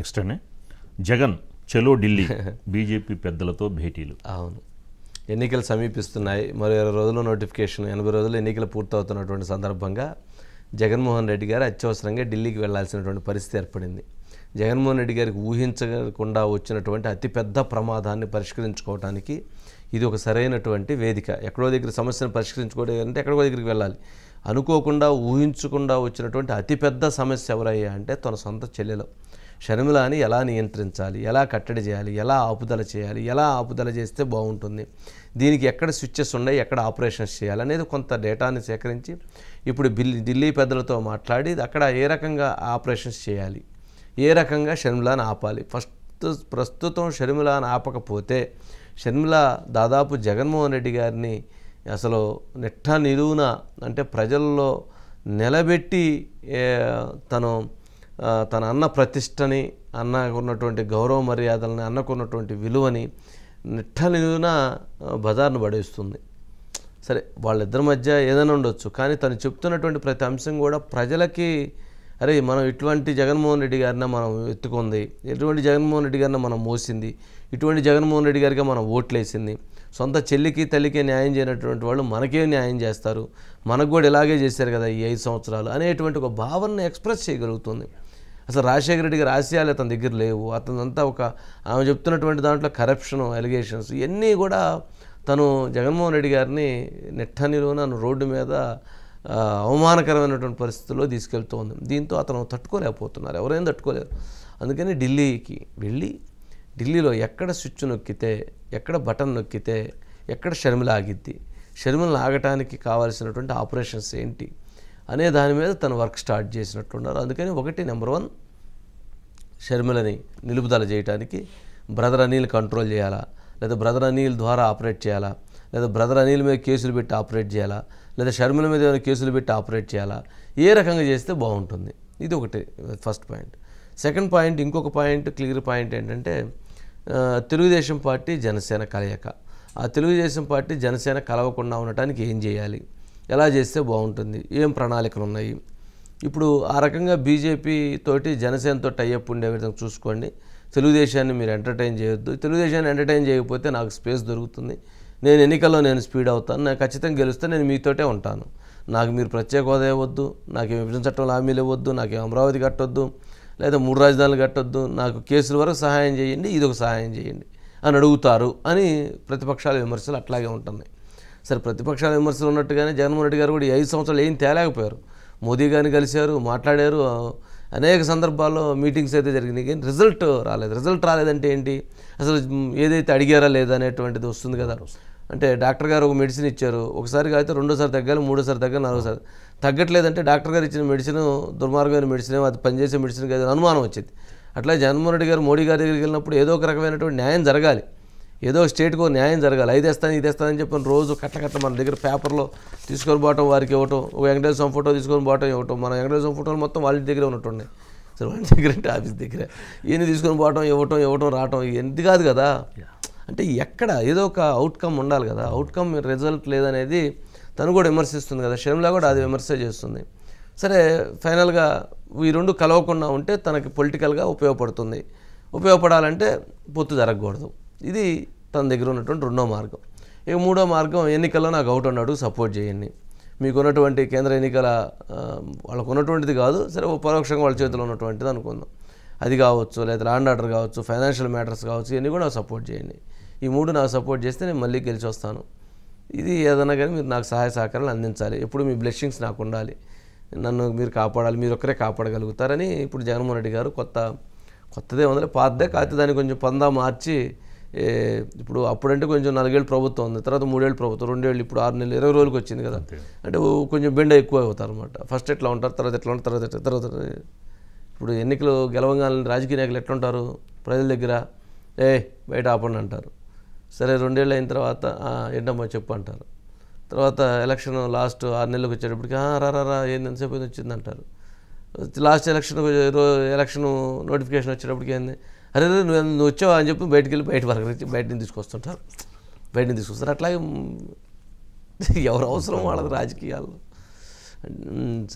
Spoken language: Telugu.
నెక్స్ట్ అనే జగన్ చలో ఢిల్లీ బీజేపీ పెద్దలతో భేటీలు అవును ఎన్నికలు సమీపిస్తున్నాయి మరో ఇరవై రోజుల నోటిఫికేషన్ ఎనభై రోజులు ఎన్నికలు పూర్తవుతున్నటువంటి సందర్భంగా జగన్మోహన్ రెడ్డి గారు అత్యవసరంగా ఢిల్లీకి వెళ్లాల్సినటువంటి పరిస్థితి ఏర్పడింది జగన్మోహన్ రెడ్డి గారికి ఊహించకుండా వచ్చినటువంటి అతిపెద్ద ప్రమాదాన్ని పరిష్కరించుకోవడానికి ఇది ఒక సరైనటువంటి వేదిక ఎక్కడో దగ్గర సమస్యను పరిష్కరించుకోవడం అంటే ఎక్కడో దగ్గరికి వెళ్ళాలి అనుకోకుండా ఊహించకుండా వచ్చినటువంటి అతిపెద్ద సమస్య ఎవరయ్యా అంటే తన సొంత చెల్లెలు షర్మిలాని ఎలా నియంత్రించాలి ఎలా కట్టడి చేయాలి ఎలా ఆపుదల చేయాలి ఎలా ఆపుదల చేస్తే బాగుంటుంది దీనికి ఎక్కడ స్విచ్చెస్ ఉన్నాయి ఎక్కడ ఆపరేషన్స్ చేయాలి అనేది కొంత డేటాని సేకరించి ఇప్పుడు ఢిల్లీ పెద్దలతో మాట్లాడి అక్కడ ఏ రకంగా ఆపరేషన్స్ చేయాలి ఏ రకంగా షర్మిలాని ఆపాలి ఫస్ట్ ప్రస్తుతం షర్మిలాని ఆపకపోతే షర్మిల దాదాపు జగన్మోహన్ రెడ్డి గారిని అసలు నిట్ట నిలువున అంటే ప్రజల్లో నిలబెట్టి తను తన అన్న ప్రతిష్టని అన్నకున్నటువంటి గౌరవ మర్యాదలని అన్నకున్నటువంటి విలువని నిట్టలిన బజార్ను పడేస్తుంది సరే వాళ్ళిద్దరి మధ్య ఏదైనా ఉండొచ్చు కానీ తను చెప్తున్నటువంటి ప్రతి అంశం కూడా ప్రజలకి అరే మనం ఇటువంటి జగన్మోహన్ రెడ్డి గారిన మనం ఎత్తుకుంది ఎటువంటి జగన్మోహన్ రెడ్డి గారిన మనం మోసింది ఇటువంటి జగన్మోహన్ రెడ్డి గారికి మనం ఓట్లేసింది సొంత చెల్లికి తల్లికి న్యాయం చేయనటువంటి వాళ్ళు మనకే న్యాయం చేస్తారు మనకు కూడా ఇలాగే చేశారు కదా ఈ ఐదు సంవత్సరాలు అనేటువంటి ఒక భావనను ఎక్స్ప్రెస్ చేయగలుగుతుంది అసలు రాజశేఖర రెడ్డికి రహస్యాలు అతని దగ్గర లేవు అతనంతా ఒక ఆమె చెప్తున్నటువంటి దాంట్లో కరప్షన్ ఎలిగేషన్స్ ఇవన్నీ కూడా తను జగన్మోహన్ రెడ్డి గారిని నిట్టనిలోన రోడ్డు మీద అవమానకరమైనటువంటి పరిస్థితుల్లో తీసుకెళ్తోంది దీంతో అతను తట్టుకోలేకపోతున్నారు ఎవరైనా తట్టుకోలేరు అందుకని ఢిల్లీకి వెళ్ళి ఢిల్లీలో ఎక్కడ స్విచ్ నొక్కితే ఎక్కడ బటన్ నొక్కితే ఎక్కడ షర్మిల ఆగిద్ది షర్మిలను ఆగటానికి కావాల్సినటువంటి ఆపరేషన్స్ ఏంటి అనే దాని మీద తన వర్క్ స్టార్ట్ చేసినట్లున్నారు అందుకని ఒకటి నెంబర్ వన్ షర్మిలని నిలుపుదల చేయడానికి బ్రదర్ అనిల్ కంట్రోల్ చేయాలా లేదా బ్రదర్ అనిల్ ద్వారా ఆపరేట్ చేయాలా లేదా బ్రదర్ అనిల్ మీద కేసులు పెట్టి ఆపరేట్ చేయాలా లేదా షర్మిల మీద ఏమైనా కేసులు పెట్టి ఆపరేట్ చేయాలా ఏ రకంగా చేస్తే బాగుంటుంది ఇది ఒకటి ఫస్ట్ పాయింట్ సెకండ్ పాయింట్ ఇంకొక పాయింట్ క్లియర్ పాయింట్ ఏంటంటే తెలుగుదేశం పార్టీ జనసేన కలయిక ఆ తెలుగుదేశం పార్టీ జనసేన కలవకుండా ఉండటానికి ఏం చేయాలి ఎలా చేస్తే బాగుంటుంది ఏం ప్రణాళికలు ఉన్నాయి ఇప్పుడు ఆ రకంగా బీజేపీ తోటి జనసేనతో టైఅప్ ఉండే విధంగా చూసుకోండి తెలుగుదేశాన్ని మీరు ఎంటర్టైన్ చేయొద్దు తెలుగుదేశాన్ని ఎంటర్టైన్ చేయకపోతే నాకు స్పేస్ దొరుకుతుంది నేను ఎన్నికల్లో నేను స్పీడ్ అవుతాను నేను ఖచ్చితంగా గెలుస్తే నేను మీతోటే ఉంటాను నాకు మీరు ప్రత్యేక హోదా ఇవ్వద్దు నాకు విభజన చట్టంలో హామీలు ఇవ్వద్దు నాకు అమరావతి కట్టొద్దు లేదా మూడు రాజధానులు కట్టొద్దు నాకు కేసుల వరకు సహాయం చేయండి ఇది ఒక సహాయం చేయండి అని అడుగుతారు అని ప్రతిపక్షాల విమర్శలు అట్లాగే ఉంటున్నాయి సరే ప్రతిపక్షాల విమర్శలు ఉన్నట్టుగానే జగన్మోహన్ రెడ్డి గారు కూడా ఈ ఐదు సంవత్సరాలు ఏం తేలేకపోయారు మోదీ గారిని కలిశారు మాట్లాడారు అనేక సందర్భాల్లో మీటింగ్స్ అయితే జరిగినాయి కానీ రిజల్ట్ రాలేదు రిజల్ట్ రాలేదంటే ఏంటి అసలు ఏదైతే అడిగారా లేదా అనేటువంటిది వస్తుంది కదా అంటే డాక్టర్ గారు ఒక మెడిసిన్ ఇచ్చారు ఒకసారి అయితే రెండోసారి తగ్గాలి మూడోసారి తగ్గాలి నాలుగోసారి తగ్గట్లేదంటే డాక్టర్ గారు ఇచ్చిన మెడిసిన్ దుర్మార్గమైన మెడిసిన్ అది పనిచేసే మెడిసిన్ కాదు అనుమానం వచ్చింది అట్లా జగన్మోహన్ రెడ్డి గారు మోడీ గారి దగ్గరికి వెళ్ళినప్పుడు ఏదో ఒక రకమైనటువంటి న్యాయం జరగాలి ఏదో స్టేట్కో న్యాయం జరగాలి ఐదేస్తాను ఇదేస్తానని చెప్పిన రోజు కట్ట కట్ట మన దగ్గర పేపర్లో తీసుకొని పోవటం వారికి ఇవ్వటం ఒక వెంకటేశ్వర స్వామి ఫోటో తీసుకొని పోవటం ఇవ్వటం మన వెంకటేశ్వర స్వామి ఫోటోలు మొత్తం వాళ్ళ దగ్గర ఉన్నట్టుండే సరే వాళ్ళ దగ్గర అంటే ఆఫీస్ దగ్గర ఈయన తీసుకొని పోవటం ఇవ్వటం ఇవ్వటం రావటం ఎంత కాదు కదా అంటే ఎక్కడ ఏదో ఒక అవుట్కమ్ ఉండాలి కదా అవుట్కమ్ రిజల్ట్ లేదనేది తను కూడా విమర్శిస్తుంది కదా షర్మిలా కూడా అది విమర్శ చేస్తుంది సరే ఫైనల్గా ఈ రెండు కలవకుండా ఉంటే తనకి పొలిటికల్గా ఉపయోగపడుతుంది ఉపయోగపడాలంటే పొత్తు జరగకూడదు ఇది తన దగ్గర ఉన్నటువంటి రెండో మార్గం ఇక మూడో మార్గం ఎన్నికల్లో నాకు అవుట్ అన్నాడు సపోర్ట్ చేయండి మీకు ఉన్నటువంటి కేంద్ర ఎన్నికల వాళ్ళకు ఉన్నటువంటిది కాదు సరే ఓ పరోక్షంగా వాళ్ళ చేతిలో ఉన్నటువంటిది అనుకుందాం అది కావచ్చు లేదా ల్యాండ్ ఆర్డర్ కావచ్చు ఫైనాన్షియల్ మ్యాటర్స్ కావచ్చు ఇవన్నీ కూడా నాకు సపోర్ట్ చేయండి ఈ మూడు నాకు సపోర్ట్ చేస్తే నేను మళ్ళీ గెలిచి వస్తాను ఇది ఏదైనా కానీ మీరు నాకు సహాయ సహకారాలు అందించాలి ఎప్పుడు మీ బ్లెస్సింగ్స్ నాకు ఉండాలి నన్ను మీరు కాపాడాలి మీరు ఒక్కరే కాపాడగలుగుతారని ఇప్పుడు జగన్మోహన్ రెడ్డి గారు కొత్త కొత్తదే ఉందని పాతదే కాకపోతే దాన్ని కొంచెం పందా మార్చి ఇప్పుడు అప్పుడంటే కొంచెం నాలుగేళ్ళు ప్రభుత్వం ఉంది తర్వాత మూడేళ్ళు ప్రభుత్వం రెండేళ్ళు ఇప్పుడు ఆరు నెలలు ఇరవై రోజులకి వచ్చింది కదా అంటే కొంచెం బెండ ఎక్కువ అవుతారు అనమాట ఫస్ట్ ఎట్లా ఉంటారు తర్వాత ఎట్లా ఉంటారు తర్వాత తర్వాత ఇప్పుడు ఎన్నికలు గెలవంగానే రాజకీయ నాయకులు ఎట్లుంటారు ప్రజల దగ్గర ఏ బయట ఆపండి అంటారు సరే రెండేళ్ళు అయిన తర్వాత ఎండమ్మా చెప్పు అంటారు తర్వాత ఎలక్షన్ లాస్ట్ ఆరు నెలలకు వచ్చేటప్పటికి రారా ఏంది ఎంతసేపు వచ్చిందంటారు లాస్ట్ ఎలక్షన్ ఎలక్షన్ నోటిఫికేషన్ వచ్చేటప్పటికి ఏంది అరే నువ్వు నువ్వు వచ్చావా అని చెప్పి బయటకు వెళ్ళి బయట వరకు బయటని తీసుకొస్తుంటారు బయటని తీసుకొస్తారు అట్లాగే ఎవరు అవసరం వాళ్ళది రాజకీయాల్లో సరే